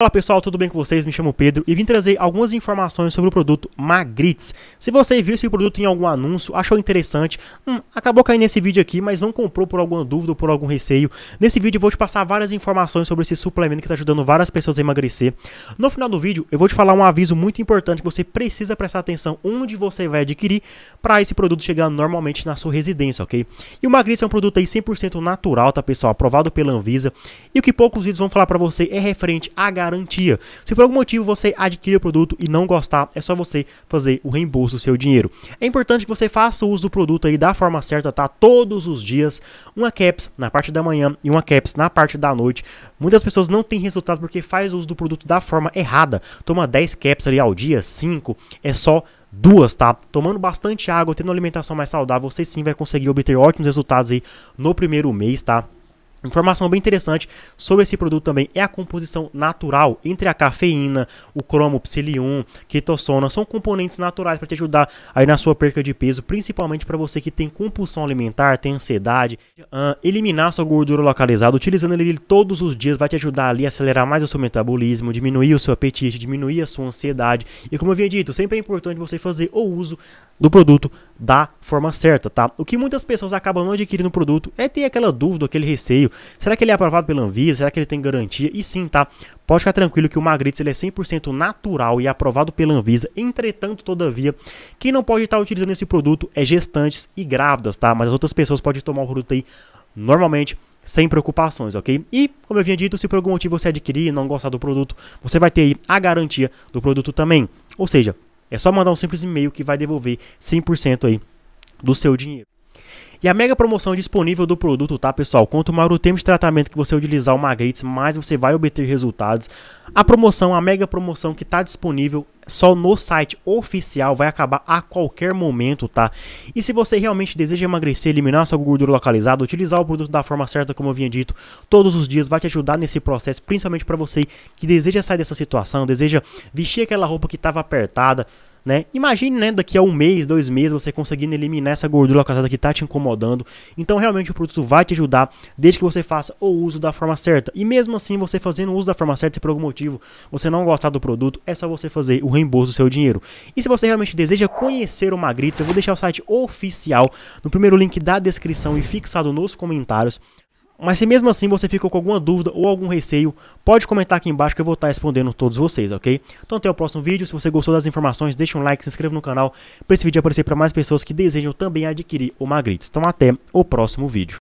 Olá pessoal, tudo bem com vocês? Me chamo Pedro e vim trazer algumas informações sobre o produto Magrits. Se você viu esse produto em algum anúncio, achou interessante, hum, acabou caindo nesse vídeo aqui, mas não comprou por alguma dúvida ou por algum receio, nesse vídeo eu vou te passar várias informações sobre esse suplemento que está ajudando várias pessoas a emagrecer. No final do vídeo eu vou te falar um aviso muito importante que você precisa prestar atenção onde você vai adquirir para esse produto chegar normalmente na sua residência, ok? E o Magrits é um produto aí 100% natural, tá pessoal? Aprovado pela Anvisa. E o que poucos vídeos vão falar para você é referente a garantia. Se por algum motivo você adquirir o produto e não gostar, é só você fazer o reembolso do seu dinheiro. É importante que você faça o uso do produto aí da forma certa, tá? Todos os dias, uma caps na parte da manhã e uma caps na parte da noite. Muitas pessoas não têm resultado porque faz uso do produto da forma errada. Toma 10 caps ali ao dia, 5, é só duas, tá? Tomando bastante água, tendo uma alimentação mais saudável, você sim vai conseguir obter ótimos resultados aí no primeiro mês, tá? Informação bem interessante sobre esse produto também é a composição natural entre a cafeína, o cromo, psilium, ketossona, São componentes naturais para te ajudar aí na sua perca de peso, principalmente para você que tem compulsão alimentar, tem ansiedade. Uh, eliminar sua gordura localizada, utilizando ele todos os dias, vai te ajudar ali a acelerar mais o seu metabolismo, diminuir o seu apetite, diminuir a sua ansiedade. E como eu havia dito, sempre é importante você fazer o uso do produto da forma certa, tá? O que muitas pessoas acabam não adquirindo o produto é ter aquela dúvida, aquele receio será que ele é aprovado pela Anvisa? Será que ele tem garantia? E sim, tá? Pode ficar tranquilo que o Magritte ele é 100% natural e aprovado pela Anvisa. Entretanto, todavia, quem não pode estar utilizando esse produto é gestantes e grávidas, tá? Mas as outras pessoas podem tomar o produto aí normalmente sem preocupações, ok? E, como eu havia dito, se por algum motivo você adquirir e não gostar do produto, você vai ter a garantia do produto também. Ou seja, é só mandar um simples e-mail que vai devolver 100% aí do seu dinheiro. E a mega promoção disponível do produto, tá pessoal? Quanto maior o tempo de tratamento que você utilizar o Magritte, mais você vai obter resultados. A promoção, a mega promoção que está disponível só no site oficial vai acabar a qualquer momento, tá? E se você realmente deseja emagrecer, eliminar sua gordura localizada, utilizar o produto da forma certa, como eu havia dito, todos os dias vai te ajudar nesse processo, principalmente para você que deseja sair dessa situação, deseja vestir aquela roupa que estava apertada, né? Imagine, né, daqui a um mês, dois meses, você conseguindo eliminar essa gordura localizada que está te incomodando. Então, realmente, o produto vai te ajudar, desde que você faça o uso da forma certa. E mesmo assim, você fazendo o uso da forma certa, se por algum motivo você não gostar do produto, é só você fazer o reembolso do seu dinheiro. E se você realmente deseja conhecer o Magritte, eu vou deixar o site oficial no primeiro link da descrição e fixado nos comentários. Mas se mesmo assim você ficou com alguma dúvida ou algum receio, pode comentar aqui embaixo que eu vou estar respondendo todos vocês, ok? Então até o próximo vídeo. Se você gostou das informações, deixa um like, se inscreva no canal para esse vídeo aparecer para mais pessoas que desejam também adquirir o Magritte. Então até o próximo vídeo.